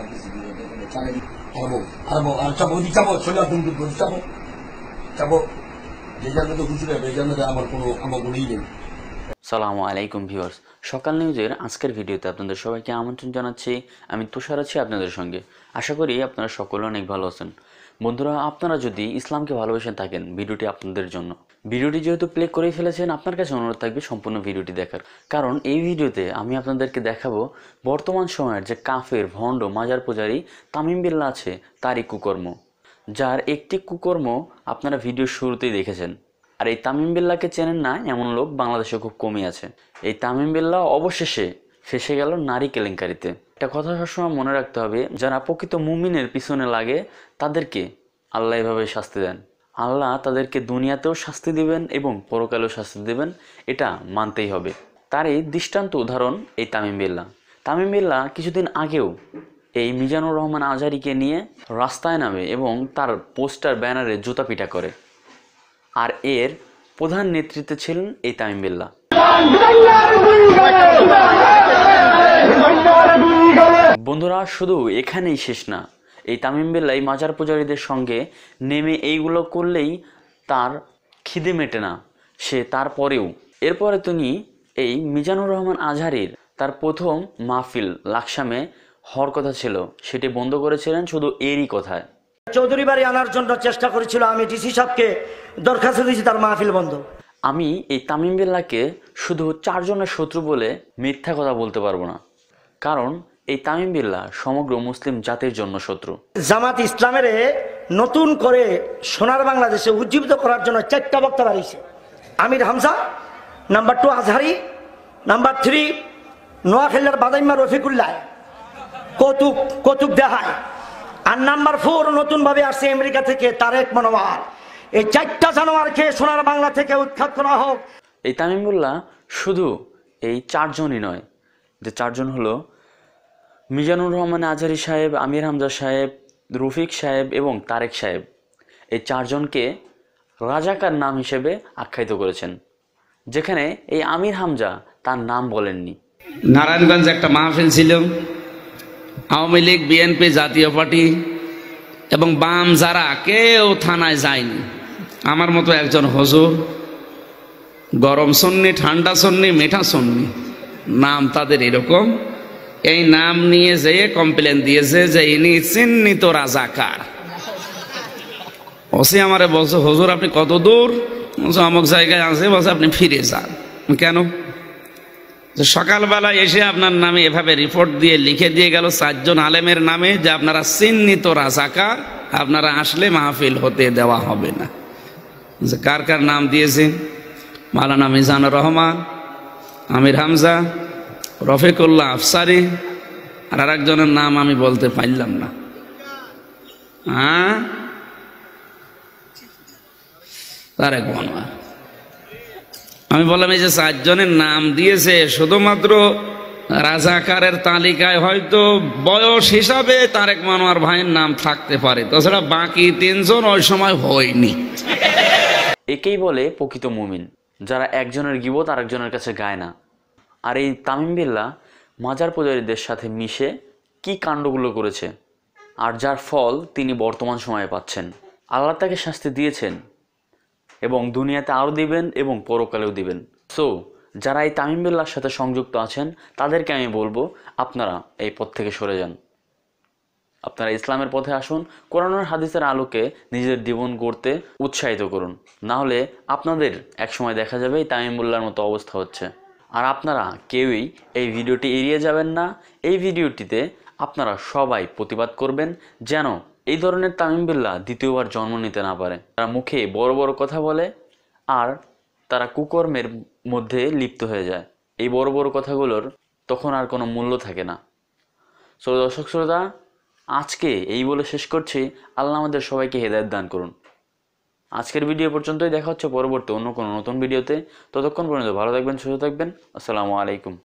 আমার কোনো আমার নেই সালামু আলাইকুম ভিউয়ার্স সকাল নিউজের আজকের ভিডিওতে আপনাদের সবাইকে আমন্ত্রণ জানাচ্ছি আমি তুষার আছি আপনাদের সঙ্গে আশা করি আপনারা সকলে অনেক ভালো আছেন বন্ধুরা আপনারা যদি ইসলামকে ভালোবেসে থাকেন ভিডিওটি আপনাদের জন্য ভিডিওটি যেহেতু প্লে করে ফেলেছেন আপনার কাছে অনুরোধ থাকবে সম্পূর্ণ ভিডিওটি দেখার কারণ এই ভিডিওতে আমি আপনাদেরকে দেখাবো বর্তমান সময়ের যে কাফের ভণ্ড মাজার পূজারি তামিম বিল্লা আছে তারই কুকর্ম যার একটি কুকর্ম আপনারা ভিডিওর শুরুতেই দেখেছেন আর এই তামিম বিল্লাকে চেনেন না এমন লোক বাংলাদেশে খুব কমই আছে এই তামিম বিল্লা অবশেষে ফেসে গেল নারী কেলেঙ্কারিতে একটা কথা সবসময় মনে রাখতে হবে যারা প্রকৃত মুমিনের পিছনে লাগে তাদেরকে আল্লাহ এভাবে শাস্তি দেন আল্লাহ তাদেরকে দুনিয়াতেও শাস্তি দিবেন এবং পরকালেও শাস্তি দেবেন এটা মানতেই হবে তার এই দৃষ্টান্ত উদাহরণ এই তামিম বিল্লা তামিম বিল্লা কিছুদিন আগেও এই মিজানুর রহমান আজারিকে নিয়ে রাস্তায় নামে এবং তার পোস্টার ব্যানারে জুতা পিটা করে আর এর প্রধান নেতৃত্বে ছিলেন এই তামিম বিল্লা বন্ধুরা শুধু এখানেই শেষ না এই তামিম এই মাজার পূজারীদের সঙ্গে নেমে এইগুলো করলেই তার খিদে মেটে না সে তারপরেও এরপরে তিনি এই মিজানুর রহমান আজহারির তার প্রথম মাহফিল লাকসামে হওয়ার কথা ছিল সেটি বন্ধ করেছিলেন শুধু এরই কথায় চৌধুরী বাড়ি আনার জন্য চেষ্টা করেছিল আমি ডিসি সাহেবকে দরখাস্ত দিয়েছি তার মাহফিল বন্ধ আমি এই তামিম বিল্লাকে শুধু চারজনের শত্রু বলে মিথ্যা কথা বলতে পারবো না কারণ এই তামিম বিল্লা সমগ্র মুসলিম জাতির জন্য শত্রু জামাত ইসলামের নতুন করে সোনার বাংলাদেশে উজ্জীবিত করার জন্য চারটা বক্তা বাড়িয়েছে Amir Hamza number two Azhari number three নোয়াখাল্লার বাদাইমা রফিকুল্লাহ কৌতুক কৌতুক দেহায় আর নাম্বার ফোর নতুনভাবে আসছে আমেরিকা থেকে তার এক মনোয়ার এই চারটা জানোয়ারকে সোনার বাংলা থেকে উৎখাত করা হোক এই তামিমুল্লাহ শুধু এই চারজনই নয় যে চারজন হলো মিজানুর রহমান আজহারি সাহেব আমির হামজা সাহেব রফিক সাহেব এবং তারেক সাহেব এই চারজনকে রাজাকার নাম হিসেবে আখ্যায়িত করেছেন যেখানে এই আমির হামজা তার নাম বলেননি নারায়ণগঞ্জ একটা মাহফিল ছিল Awami League BNP Jatiya Party এবং বাম যারা কেউ থানায় যায়নি আমার মতো একজন হজুর গরম সন্নি ঠান্ডা সন্নি মিঠা সন্নি নাম তাদের এরকম এই নাম নিয়ে যেয়ে কমপ্লেন দিয়েছে যে ইনি চিহ্নিত রাজাকার ওসি আমারে বলছে হজুর আপনি কত দূর আমক জায়গায় আছে বলছে আপনি ফিরে যান কেন সকালবেলা এসে আপনার নামে এভাবে রিপোর্ট দিয়ে লিখে দিয়ে গেল চারজন আলেমের নামে যে আপনারা চিহ্নিত রাজাকার আপনারা আসলে মাহফিল হতে দেওয়া হবে না যে কার কার নাম দিয়েছেন মালানা মিজানুর রহমান আমির হামজা রফিকুল্লাহ আফসারি আর আরেকজনের নাম আমি বলতে পারলাম না হ্যাঁ তারেক মনোয়ার আমি বললাম এই যে চারজনের নাম দিয়েছে শুধুমাত্র রাজাকারের তালিকায় হয়তো বয়স হিসাবে তারেক মানোয়ার ভাইয়ের নাম থাকতে পারে তাছাড়া বাকি তিনজন ওই সময় হয়নি একেই বলে প্রকৃত মুমিন যারা একজনের গিবত একজনের কাছে গায় না আর এই তামিম বিল্লা মাজার পূজারীদের সাথে মিশে কি কাণ্ডগুলো করেছে আর যার ফল তিনি বর্তমান সময়ে পাচ্ছেন আল্লাহ তাকে শাস্তি দিয়েছেন এবং দুনিয়াতে আরও দিবেন এবং পরকালেও দিবেন সো যারা এই তামিমুল্লাহর সাথে সংযুক্ত আছেন তাদেরকে আমি বলবো আপনারা এই পথ থেকে সরে যান আপনারা ইসলামের পথে আসুন কোরআনের হাদিসের আলোকে নিজেদের জীবন গড়তে উৎসাহিত করুন না হলে আপনাদের একসময় দেখা যাবে এই তামিমুল্লার মতো অবস্থা হচ্ছে আর আপনারা কেউই এই ভিডিওটি এড়িয়ে যাবেন না এই ভিডিওটিতে আপনারা সবাই প্রতিবাদ করবেন যেন এই ধরনের তামিম বিল্লা দ্বিতীয়বার জন্ম নিতে না পারে তারা মুখে বড় বড় কথা বলে আর তারা কুকর্মের মধ্যে লিপ্ত হয়ে যায় এই বড় বড় কথাগুলোর তখন আর কোনো মূল্য থাকে না সো দর্শক শ্রোতা আজকে এই বলে শেষ করছি আল্লাহ আমাদের সবাইকে হেদায়ত দান করুন আজকের ভিডিও পর্যন্তই দেখা হচ্ছে পরবর্তী অন্য কোনো নতুন ভিডিওতে ততক্ষণ পর্যন্ত ভালো থাকবেন সুস্থ থাকবেন আসসালামু আলাইকুম